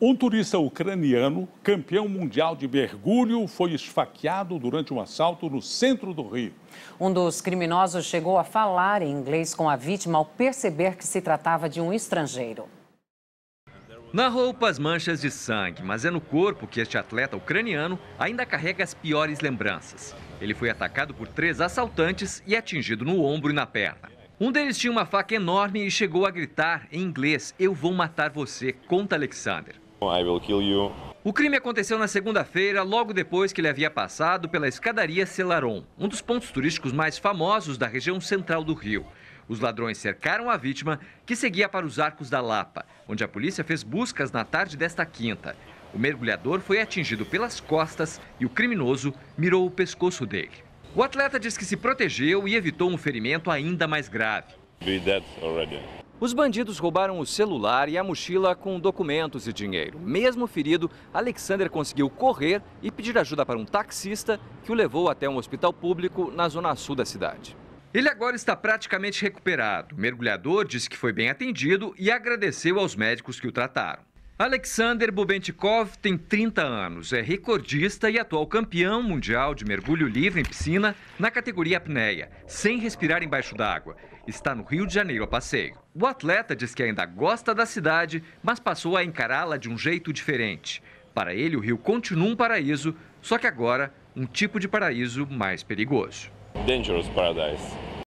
Um turista ucraniano, campeão mundial de mergulho, foi esfaqueado durante um assalto no centro do Rio. Um dos criminosos chegou a falar em inglês com a vítima ao perceber que se tratava de um estrangeiro. Na roupa, as manchas de sangue, mas é no corpo que este atleta ucraniano ainda carrega as piores lembranças. Ele foi atacado por três assaltantes e atingido no ombro e na perna. Um deles tinha uma faca enorme e chegou a gritar em inglês: Eu vou matar você, conta Alexander. I will kill you. O crime aconteceu na segunda-feira, logo depois que ele havia passado pela escadaria Celaron, um dos pontos turísticos mais famosos da região central do Rio. Os ladrões cercaram a vítima, que seguia para os arcos da Lapa, onde a polícia fez buscas na tarde desta quinta. O mergulhador foi atingido pelas costas e o criminoso mirou o pescoço dele. O atleta diz que se protegeu e evitou um ferimento ainda mais grave. Os bandidos roubaram o celular e a mochila com documentos e dinheiro. Mesmo ferido, Alexander conseguiu correr e pedir ajuda para um taxista que o levou até um hospital público na zona sul da cidade. Ele agora está praticamente recuperado. O mergulhador disse que foi bem atendido e agradeceu aos médicos que o trataram. Alexander Bubentikov tem 30 anos, é recordista e atual campeão mundial de mergulho livre em piscina na categoria apneia, sem respirar embaixo d'água. Está no Rio de Janeiro a passeio. O atleta diz que ainda gosta da cidade, mas passou a encará-la de um jeito diferente. Para ele, o rio continua um paraíso, só que agora um tipo de paraíso mais perigoso. Dangerous paradise.